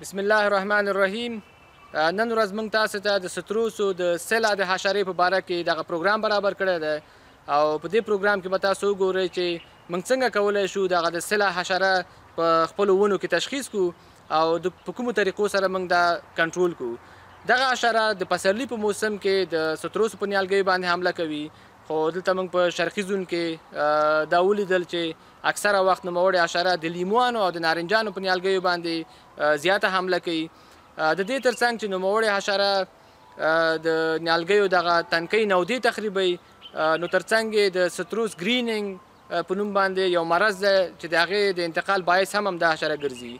بسم الله الرحمن الرحیم نن ورځ موږ تاسو ته د ستروسو د سیلا د حشرې په باره کې دغه پروګرام برابر کړی دی او په دې پروګرام کې به تاسو وګورئ چې موږ څنګه کولی شو دغه د سیلا حشره په خپلو ونو کې تشخیص کو او د په کومو طریقو سره موږ دا کنټرول کو دغه حشره د پسرلی په موسم کې د ستروسو په نیالګیو باندې حمله کوي خو دلته موږ په شرقي زون کې uh, دا ولیدل چې اکثره وخت نوموړي حشره د لیموانو او د نارنجانو په نیالګیو باندې زیاته حمله کوي د دې ترڅنګ چې نوموړي حشره د نیالګیو دغه تنکۍ نودي تخریبوي نو ترڅنګ د ستروس ګرینینګ په نوم باندې یو مرض ده چې د هغې د انتقال باعث هم همدا حشره ګرځي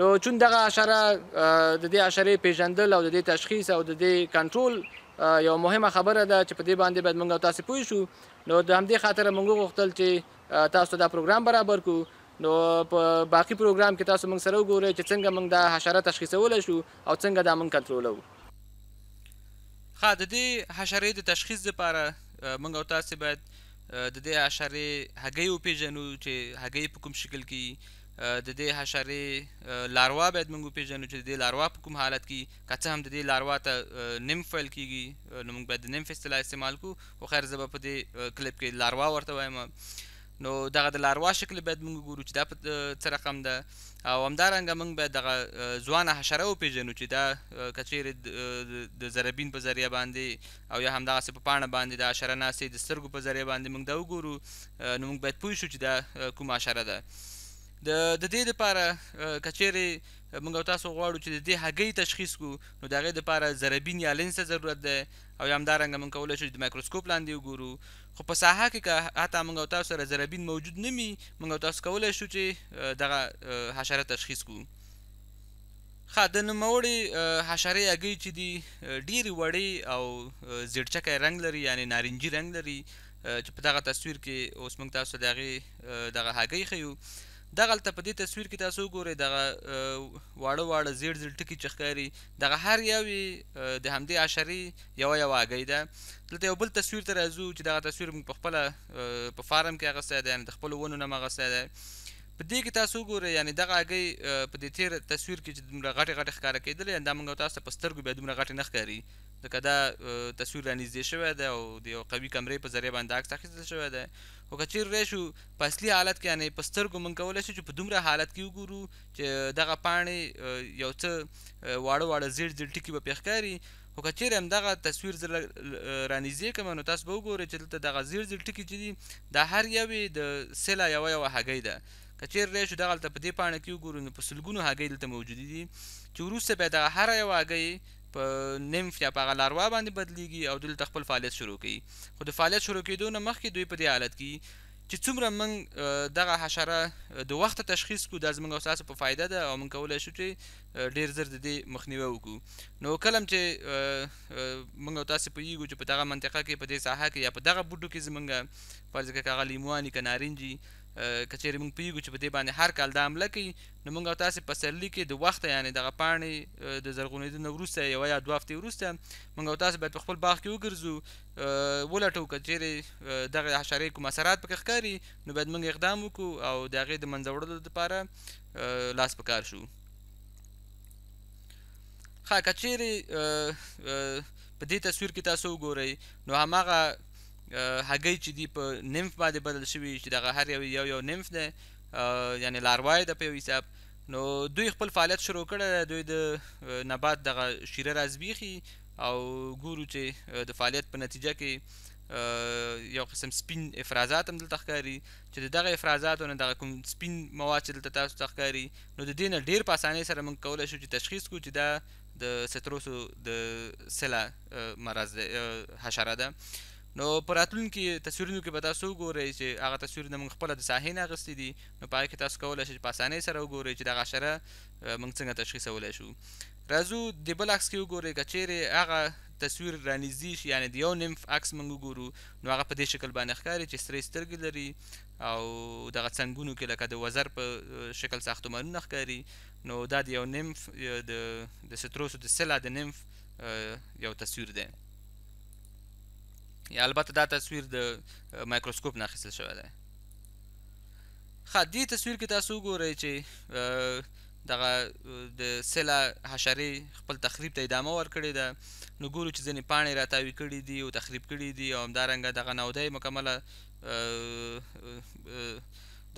نو چون دغه حشره د دې حشرې پیژندل او د دې تشخیص او د دې کنټرول یو مهمه خبره ده چې په دې باندې باید موږ تاسو پوه شو نو د همدې خاطر موږ غوښتل چې تاسو ته دا پروګرام برابر کو نو په باقی پروګرام کې تاسو موږ سره وګورئ چې څنګه موږ دا حشره تشخیصولی شو او څنګه دا موږ کنټرولو ښه د دې حشرې د تشخیص لپاره موږ او تاسې باید د دې حشرې هګۍ وپېژنو چې هګۍ په کوم شکل کې د دې حشرې لاروا باید موږ وپېژنو چې د دې لاروا په کوم حالت کې که څه هم د دې لاروا ته نمف ویل کېږي نو موږ باید د نمف اصطلاح استعمال کړو خو خیر زه به په دې کلپ کې لاروا ورته وایم نو دغه د لاروا شکل باید موږ ګورو چې دا په څه رقم ده او همدارنګه موږ باید دغه ځوانه حشره وپېژنو چې دا کچیرې د زربین په ذریعه باندې او یا همدغسې په پاڼه باندې د حشره ناستې د سترګو په ذریعه باندې موږ دا وګورو نو موږ باید پوه شو چې دا کومه حشره ده د د دې لپاره کچیرې موږ تاسو غواړو چې د دې هګۍ تشخیص کو نو د هغې دپاره زربین یا لینس ته ضرورت دی او یا همدارنګه موږ کولی شو د مایکروسکوپ لاندې وګورو خو په ساحه کې که حتی موږ تاسو سره زربین موجود نه وي موږ تاسو کولی شو چې دغه حشره تشخیص کو ښه د نوموړې حشرې هګۍ چې دي ډېرې وړې او زیړچکی رنګ لري یعنې نارنجي رنګ لري چې په دغه تصویر کې اوس موږ تاسو د هغې دغه هګۍ ښیو دغلته په دې تصویر کې تاسو ګورئ دغه واړه واړه زیړ زیړ ټکي چې ښکاري دغه هر یو د همدې عشرې یوه یوه هګۍ ده دلته یو بل تصویر ته راځو چې دغه تصویر موږ په خپله په فارم کې اخیستی دی یعنې د خپلو ونو نه م اخیستی دی په دې کې تاسو ګورئ یعنی دغه هګۍ په دې تیر تصویر کې چې دومره غټې غټې ښکاره کېدلې دا موږ تاسو ته په سترګو بیا دومره غټې نه ښکاري ځکه دا تصویر رانږدې شوی دی او د یو قوي کمرې په ذریعه باندې عکس اخیستل شوی دی خو که چیرې راشو په اصلي حالت کې یعنې په سترګو موږ کولی شو چې په دومره حالت کې وګورو چې دغه پاڼې یو څه واړه واړه زیړ زیړ ټکي به پې ښکاري خو که چیرې همدغه تصویر زه رانږدې کړم نو تاسو به وګورئ چې دلته دغه زیړ زیړ ټکي چې دي دا هر یو یې د سله یوه یوه هګۍ ده که چیرې راشو دغلته په دې پاڼه کې وګورو نو په سلګونو هګۍ دلته موجودې دي چې وروسته بیا دغه هره یوه هګۍ په نیمف یا په هغه لاروا باندې بدلیږي او دلته خپل فعالیت شروع کوي خو د فعالیت شروع کېدو نه مخکې دوی په دې حالت کې چې څومره موږ دغه حشره د وخته تشخیص کو دا زموږ او تاسو په فایده ده او موږ کولی شو چې ډیر زر د دې مخنیوی وکړو نو کلم چې موږ او تاسو پوهیږو چې په دغه منطقه کې په دې ساحه کې یا په دغه بوټو کې زموږ په ځکه که هغه لیمواني که نارنجي کچېرې موږ پیږو چې په دې باندې هر کال دا عمله کوي نو موږ او تاسې پسرلي کې د وخت یعنی دغه پاڼې د زرغونېدو نه وروسته یوه یا دوه هفتې وروسته موږ او تاسې باید په خپل باغ کې وګرځو ولټو که چېرې دغه حشرې کوم اثرات پکې ښکاري نو باید موږ اقدام وکړو او د هغې د منځه وړلو دپاره لاس په کار شو ښه که چېرې په دې تصویر کې تاسو وګورئ نو هماغه هګۍ چې دی په نیمف باندې بدل شوي چې دغه هر یو یو یو نیمف دی یعنی لاروای د په یو حساب نو دوی خپل فعالیت شروع کړی دوی د نبات دغه شیره رازبیخي او ګورو چې د فعالیت په نتیجه کې یو قسم سپین افرازات هم دلته ښکاري چې دغه افرازاتو نه دغه کوم سپین مواد چې دلته تاسو ته ښکاري نو د دې نه ډېر په اسانۍ سره موږ کولی شو چې تشخیص کړو چې دا د ستروسو د سلا مرض حشره ده نو په راتلونکي تصویرونو کې به تاسو وګورئ چې هغه تصویرونه موږ خپله د ساحې نه اخیستي دي نو په هغې کې تاسو کولی شئ چې په اسانۍ سره وګورئ چې دغه حشره موږ څنګه تشخیصولی شو راځو د بل عکس کې وګورئ که چیرې هغه تصویر رانږدې شي یعنې د یو نمف عکس موږ وګورو نو هغه په دې شکل باندې ښکاري چې سرې سترګې لري او دغه څنګونو کې لکه د وزر په شکل ساختمانونه ښکاري نو دا د یو نمف د د ستروسو د سلا د نمف یو تصویر دی البته دا تصویر د مایکروسکوپ نه اخیستل شوی دی ښه دې تصویر کې تاسو وګورئ چې دغه د سله حشرې خپل تخریب ته ادامه ورکړې ده نو ګورو چې ځینې پاڼې راتاوي کړي دي او تخریب کړي دي او همدارنګه دغه نودی مکمله د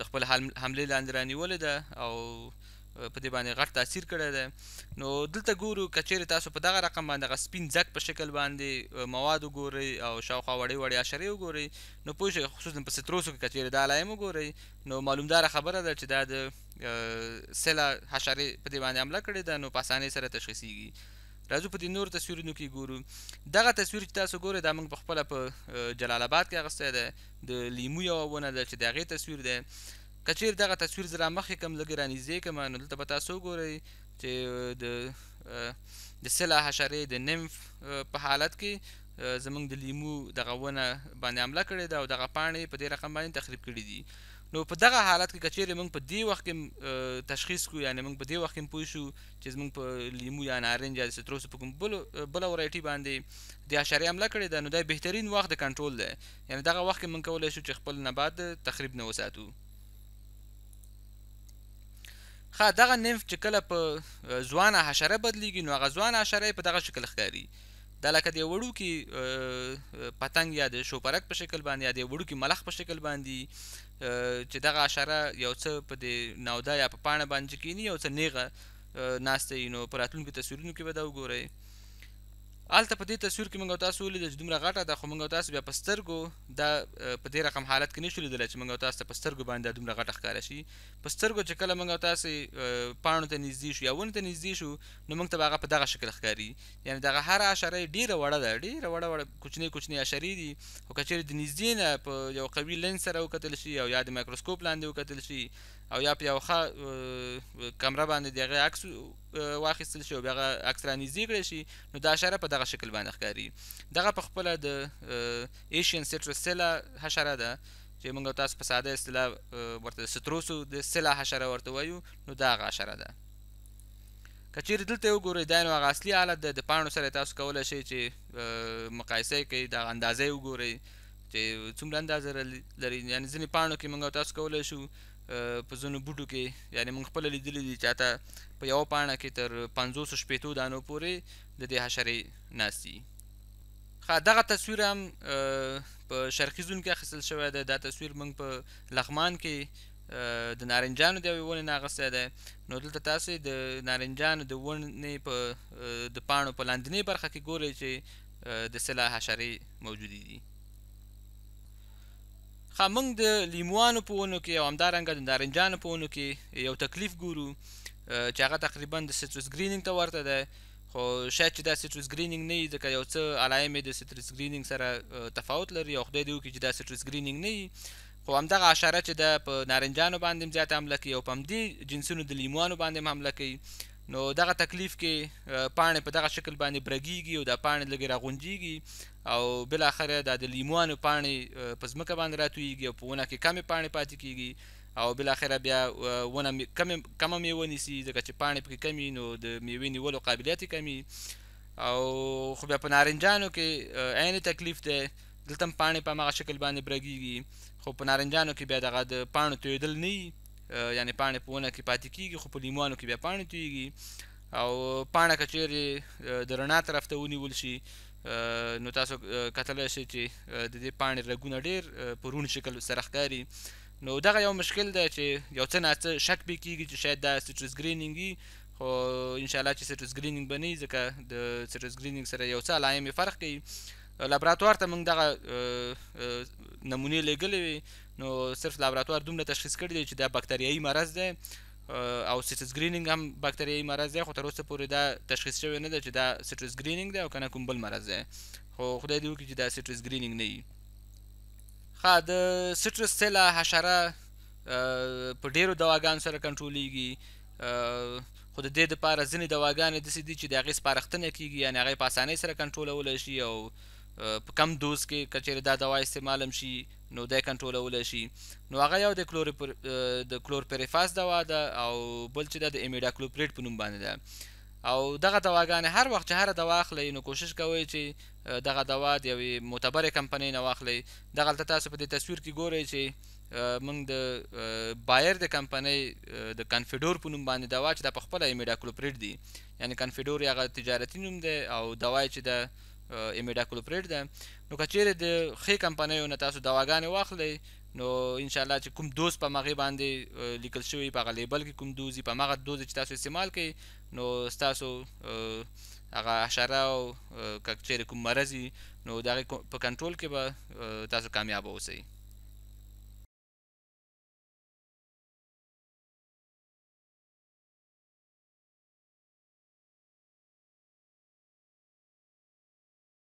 خپل حملې لاندې رانیولې ده او په دې باندې غټ تاثیر کړی دی نو دلته ګورو کچېر تاسو په دغه رقم باندې غ سپین ځک په شکل باندې مواد وګورئ او شاوخوا وړې وړې اشرې وګورئ نو پوه شئ خصوصا په ستروسو کې کچېر دا لایم وګورئ نو معلومدار خبره ده چې دا د سلا حشرې په دې باندې عمله کړې ده نو په اسانۍ سره تشخیصیږي راځو په دې نور تصویرونو کې ګورو دغه تصویر چې تاسو ګورئ دا موږ په خپله په جلال آباد کې اخیستی دی د لیمو یوه ونه ده چې د هغې تصویر دی کچیر دغه تصویر زرا مخې کم لګی رانیزې کما نو دلته به تاسو ګورئ چې د د سلا حشرې د نیمف په حالت کې زمونږ د لیمو دغه ونه باندې حمله کړې ده او دغه پاڼې په دې رقم باندې تخریب کړي دي نو په دغه حالت کې کچیر موږ په دې وخت کې تشخیص کو یعنی موږ په دې وخت کې پوه شو چې زمونږ په لیمو یا نارنج یا ستروس په کوم بل بل ورایټي باندې د اشارې حمله کړې ده نو دا بهترین وخت د کنټرول ده یعنی دغه وخت کې موږ کولای شو چې خپل نبات تخریب نه وساتو ښه دغه نمف چې کله په ځوانه حشره بدلیږي نو هغه ځوانه حشره په دغه شکل ښکاري دا لکه د وړوکي پتنګ یا د شوپرک په شکل باندې یا د وړوکي ملخ په شکل باندې چې دغه اشاره یو څه په د نودا یا په پاڼه باندې کینی یو څه نیغه ناسته نو په راتلونکو تصویرونو کې به دا وګورئ الته په دې تصویر کې موږ تاسو ولید چې دومره غټه ده خو موږ تاسو بیا پسترګو دا په دې رقم حالت کې نشو لیدل چې موږ تاسو پسترګو باندې دومره غټه ښکار شي پسترګو چې کله موږ تاسو پانو ته نږدې شو یا ونه ته نږدې شو نو موږ ته هغه په دغه شکل ښکاری یعنی دغه هر اشاره ډیره وړه ده ډیره وړه وړه کوچنی کوچنی اشارې دي او کچېر د نږدې نه په یو قوي لنس سره وکتل شي او یا د مایکروسکوپ لاندې وکتل شي او یا په یو ښه کمره باندې دغه عکس واخیستل شي او بیا عکس را نږدې کړی شي نو دا اشاره په دغه دغه شکل باندې ښکاري دغه په خپل د ایشین سټروسیلا حشره ده چې موږ تاسو په ساده اصطلاح ورته ستروسو د سلا حشره ورته وایو نو دا هغه حشره ده کچیر دلته وګورئ دا نو هغه اصلي حالت ده د پاڼو سره تاسو کولی شئ چې مقایسه کوي دغه اندازې وګورئ چې څومره اندازه لري یعنې ځینې پاڼو کې موږ تاسو کولی شو په ځینو بوټو کې یعنی موږ خپله لیدلي دي چې حتی په یوه پاڼه کې تر پنځوسو شپېتو دانو پورې د دې حشرې ناست دي ښه دغه تصویر هم په شرقي زون کې اخیستل شوی دی دا تصویر موږ په لغمان کې د نارنجانو د یوې ونې نه اخیستی دی نو دلته تاسو د نارنجانو د ونې په د پاڼو په لاندنۍ برخه کې ګورئ چې د څه حشرې موجودې دي موږ د لیموانو په ونو کې او همدارنګه د نارنجانو په ونو کې یو تکلیف ګورو چې هغه تقریبا د سټرس ګرینینګ ته ورته ده خو شاید چې دا سټرس ګرینینګ نه وي ځکه یو څه علایم د سټرس ګرینینګ سره تفاوت لري او خدای دې وکړي چې دا سټرس ګرینینګ نه وي خو همدغه حشره چې ده په نارنجانو باندې هم زیاته حمله کوي او په همدې جنسونو د لیموانو باندې هم حمله کوي نو دغه تکلیف کې پاڼې په دغه شکل باندې برګیږي او دا پاڼې لږې راغونجیږي او بالاخره دا د لیموانو پاڼې په ځمکه باندې راتویږي او په ونه کې کمې پاڼې پاتې کیږي او بالاخره بیا ونه کم کم میوه نیسي ځکه چې پاڼې پکې کمی نو د میوې نیولو قابلیت کمی او خو بیا په نارنجانو کې عین تکلیف دی دلته پاڼې په هغه شکل باندې برګیږي خو په نارنجانو کې بیا دغه د پاڼو تویدل نه یعنی پاڼې په ونه کې پاتې کیږي خو په لیموانو کې بیا پاڼې تویږي او پاڼه که چیرې د رڼا طرف ته ونیول شي نو تاسو کتلی شئ چې د دې پاڼې رګونه ډېر په روڼ شکل سره ښکاري نو دغه یو مشکل ده چې یو څه ناڅه شک پې کیږي چې شاید دا سټرس ګرینینګ وي خو انشاءالله چې سټرس ګرینینګ به نه وي ځکه د سټرس ګرینینګ سره یو څه علایمې فرق کوي لابراتوار ته موږ دغه نمونې لیږلې وي نو صرف لابراتوار دومره تشخیص کړی دی چې دا باکتریایي مرض دی او سټریس ګرینینګ هم باکتریایي مرض دی خو تر اوسه پورې دا تشخیص شوی نه دی چې دا سټریس ګرینینګ دی او کنه کوم بل مرض دی خو خدای دې وکړي چې دا سټریس ګرینینګ نه وي ښه د سټریس سیلا حشره په ډیرو دواګانو سره کنټرولېږي خو د دې دپاره ځینې دواګانې داسې دي چې د هغې سپارښتنه کېږي یعنې هغې په اسانۍ سره کنټرولولی شي او په کم دوز کې که چیرې دا دوا استعمال هم شي نو دی کنټرولول شي نو هغه یو د کلور د کلورپریفاس دوا ده او بل چې د ایمیډاکلوپریډ په نوم باندې ده او دغه دواګانې هر وخت چې هر دوا اخلئ نو کوشش کوئ چې دغه دوا د یوې معتبرې کمپنۍ نه واخلئ دغلته تاسو په دې تصویر کې ګورئ چې موږ د بایر د کمپنۍ د کنفیډور په نوم باندې دوا چې د پخپله ایمیډاکلوپریډ دی یعنی کنفیډور هغه تجارتي نوم دی او دوا چې د ایمیډا کولپریټ ده نو کچېرې د ښې کمپنیو نه تاسو دواګانې واخلئ نو ان شاء الله چې کوم دوز په مغه باندې لیکل شوی په لیبل کې کوم دوز په مغه دوز چې تاسو استعمال کړئ نو تاسو هغه اشاره او کچېرې کوم مرزي نو دا په کنټرول کې به تاسو کامیاب اوسئ